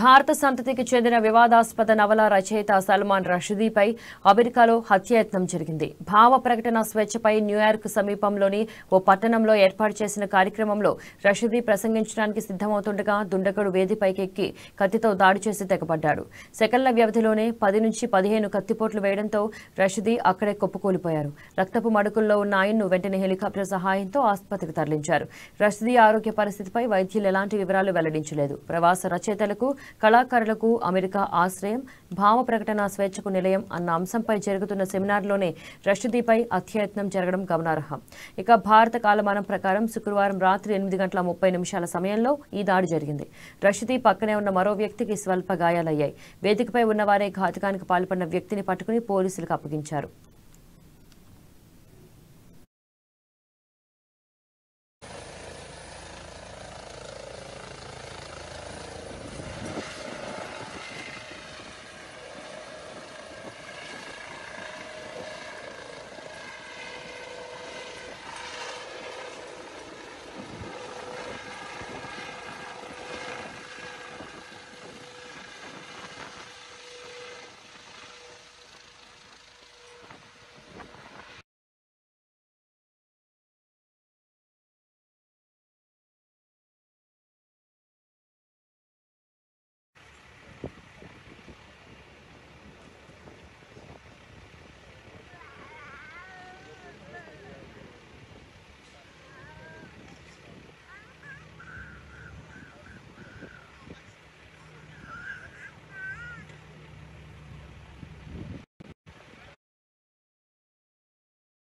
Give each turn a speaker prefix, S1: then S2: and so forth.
S1: భారత సంతతికి చెందిన వివాదాస్పద నవల రచయిత సల్మాన్ రషీదీపై అమెరికాలో హత్యాయత్నం జరిగింది భావ ప్రకటన స్వేచ్ఛపై న్యూయార్క్ సమీపంలోని ఓ పట్టణంలో ఏర్పాటు చేసిన కార్యక్రమంలో రషదీ ప్రసంగించడానికి సిద్దమవుతుండగా దుండగుడు వేదిపైకి ఎక్కి కత్తితో దాడి చేసి తెగబడ్డాడు సెకండ్ల వ్యవధిలోనే పది నుంచి పదిహేను కత్తిపోట్లు వేయడంతో రషీదీ అక్కడే కొప్పుకూలిపోయారు రక్తపు మడుకుల్లో ఉన్న ఆయన్ను వెంటనే హెలికాప్టర్ సహాయంతో ఆసుపత్రికి తరలించారు రషీదీ ఆరోగ్య పరిస్థితిపై వైద్యులు ఎలాంటి వివరాలు వెల్లడించలేదు ప్రవాస రచయితలకు కళాకారులకు అమెరికా ఆశ్రయం భావ ప్రకటన స్వేచ్ఛకు నిలయం అన్న అంశంపై జరుగుతున్న సెమినార్లోనే రష్దీపై అత్యయత్నం జరగడం గమనార్హం ఇక భారత కాలమానం ప్రకారం శుక్రవారం రాత్రి ఎనిమిది గంటల ముప్పై నిమిషాల సమయంలో ఈ దాడి జరిగింది రష్దీ పక్కనే ఉన్న మరో వ్యక్తికి స్వల్ప గాయాలయ్యాయి వేదికపై ఉన్నవారే ఘాతకానికి పాల్పడిన వ్యక్తిని పట్టుకుని పోలీసులకు అప్పగించారు